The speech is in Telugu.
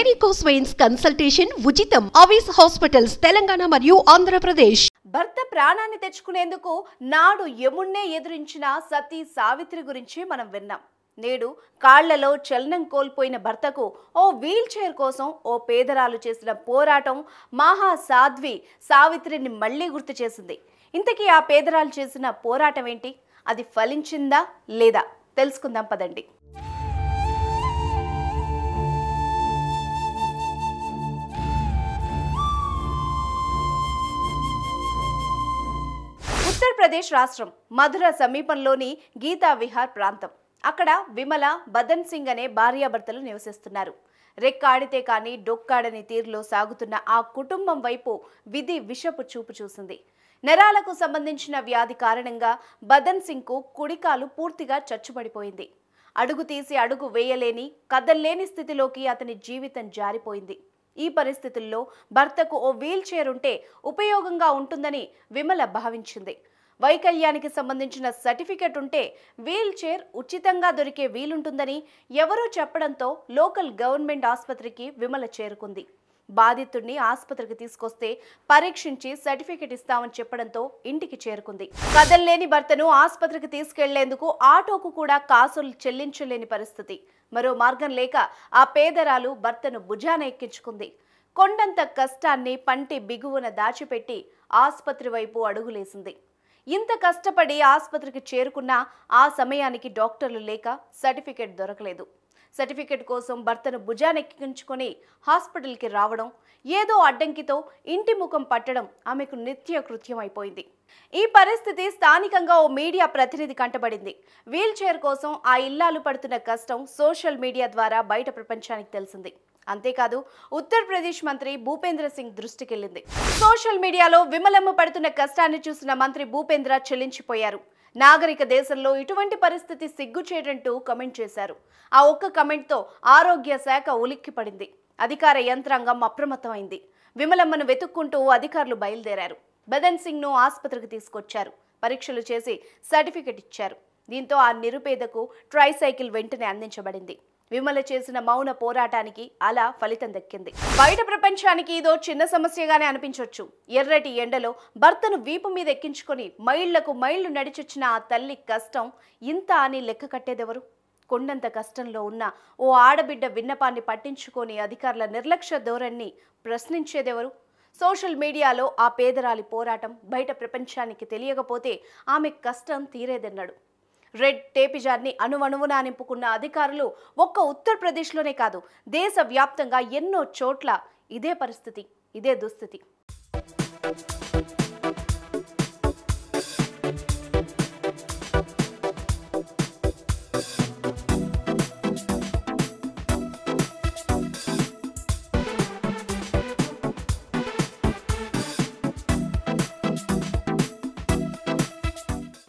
టెరికోస్ వెయిన్స్ కన్సల్టేషన్ ఉచితం ఆవిస్ హాస్పిటల్స్ తెలంగాణ మరియు ఆంధ్రప్రదేశ్ భర్త ప్రాణాన్ని తెచ్చుకునేందుకు నాడు యమున్నే ఎదురించిన సతీ సావిత్రి గురించి మనం విన్నాం నేడు కాళ్లలో చలనం కోల్పోయిన భర్తకు ఓ వీల్ చైర్ కోసం ఓ పేదరాలు చేసిన పోరాటం మహా సాధ్వి సావిత్రిని మళ్లీ గుర్తు చేసింది ఇంతకీ ఆ పేదరాలు చేసిన పోరాటం ఏంటి అది ఫలించిందా లేదా తెలుసుకుందాం పదండి ఉత్తరప్రదేశ్ రాష్ట్రం మధుర సమీపంలోని గీతా విహార్ ప్రాంతం అక్కడ విమల బదన్ సింగ్ అనే భార్యాభర్తలు నివసిస్తున్నారు రెక్కాడితే కానీ డొక్కాడని తీరులో సాగుతున్న ఆ కుటుంబం వైపు విధి విషపు చూపు చూసింది నరాలకు సంబంధించిన వ్యాధి కారణంగా బదన్ సింగ్కు కుడికాలు పూర్తిగా చచ్చుబడిపోయింది అడుగు తీసి అడుగు వేయలేని కదల్లేని స్థితిలోకి అతని జీవితం జారిపోయింది ఈ పరిస్థితుల్లో భర్తకు ఓ వీల్ చైర్ ఉంటే ఉపయోగంగా ఉంటుందని విమల భావించింది వైకల్యానికి సంబంధించిన సర్టిఫికెట్ ఉంటే వీల్ చైర్ ఉచితంగా దొరికే వీలుంటుందని ఎవరో చెప్పడంతో లోకల్ గవర్నమెంట్ ఆసుపత్రికి విమల చేరుకుంది బాధితుడిని ఆసుపత్రికి తీసుకొస్తే పరీక్షించి సర్టిఫికెట్ ఇస్తామని చెప్పడంతో ఇంటికి చేరుకుంది కదల్లేని భర్తను ఆసుపత్రికి తీసుకెళ్లేందుకు ఆటోకు కూడా కాసులు చెల్లించలేని పరిస్థితి మరో మార్గం లేక ఆ పేదరాలు భర్తను భుజాన ఎక్కించుకుంది కొండంత కష్టాన్ని పంటి బిగువున దాచిపెట్టి ఆసుపత్రి వైపు అడుగులేసింది ఇంత కష్టపడి ఆసుపత్రికి చేరుకున్నా ఆ సమయానికి డాక్టర్లు లేక సర్టిఫికేట్ దొరకలేదు సర్టిఫికేట్ కోసం భర్తను భుజానెక్కించుకొని హాస్పిటల్కి రావడం ఏదో అడ్డంకితో ఇంటి ముఖం పట్టడం ఆమెకు నిత్య కృత్యమైపోయింది ఈ పరిస్థితి స్థానికంగా ఓ మీడియా ప్రతినిధి కంటబడింది వీల్చైర్ కోసం ఆ ఇల్లాలు పడుతున్న కష్టం సోషల్ మీడియా ద్వారా బయట ప్రపంచానికి తెలిసింది అంతేకాదు ఉత్తరప్రదేశ్ మంత్రి భూపేంద్ర సింగ్ దృష్టికెళ్లింది సోషల్ మీడియాలో విమలమ్మ పడుతున్న కష్టాన్ని చూసిన మంత్రి భూపేంద్ర చెల్లించిపోయారు నాగరిక దేశంలో ఇటువంటి పరిస్థితి సిగ్గుచేటంటూ కమెంట్ చేశారు ఆ ఒక్క కమెంట్తో ఆరోగ్య శాఖ ఉలిక్కిపడింది అధికార యంత్రాంగం అప్రమత్తమైంది విమలమ్మను వెతుక్కుంటూ అధికారులు బయలుదేరారు బదన్ సింగ్ను ఆసుపత్రికి తీసుకొచ్చారు పరీక్షలు చేసి సర్టిఫికెట్ ఇచ్చారు దీంతో ఆ నిరుపేదకు ట్రైసైకిల్ వెంటనే అందించబడింది విమల చేసిన మౌన పోరాటానికి అలా ఫలితం దక్కింది బయట ప్రపంచానికి ఇదో చిన్న సమస్యగానే అనిపించవచ్చు ఎర్రటి ఎండలో భర్తను వీపు మీద ఎక్కించుకొని మైళ్లకు మైళ్లు నడిచొచ్చిన ఆ తల్లి కష్టం ఇంత అని లెక్క కట్టేదెవరు కొండంత కష్టంలో ఉన్న ఓ ఆడబిడ్డ విన్నపాన్ని పట్టించుకొని అధికారుల నిర్లక్ష్య ధోరణి ప్రశ్నించేదెవరు సోషల్ మీడియాలో ఆ పేదరాలి పోరాటం బయట ప్రపంచానికి తెలియకపోతే ఆమె కష్టం తీరేదన్నాడు రెడ్ టేపిజాన్ని అణువణువునా నింపుకున్న అధికారులు ఒక్క ఉత్తరప్రదేశ్లోనే కాదు దేశవ్యాప్తంగా ఎన్నో చోట్ల ఇదే పరిస్థితి ఇదే దుస్థితి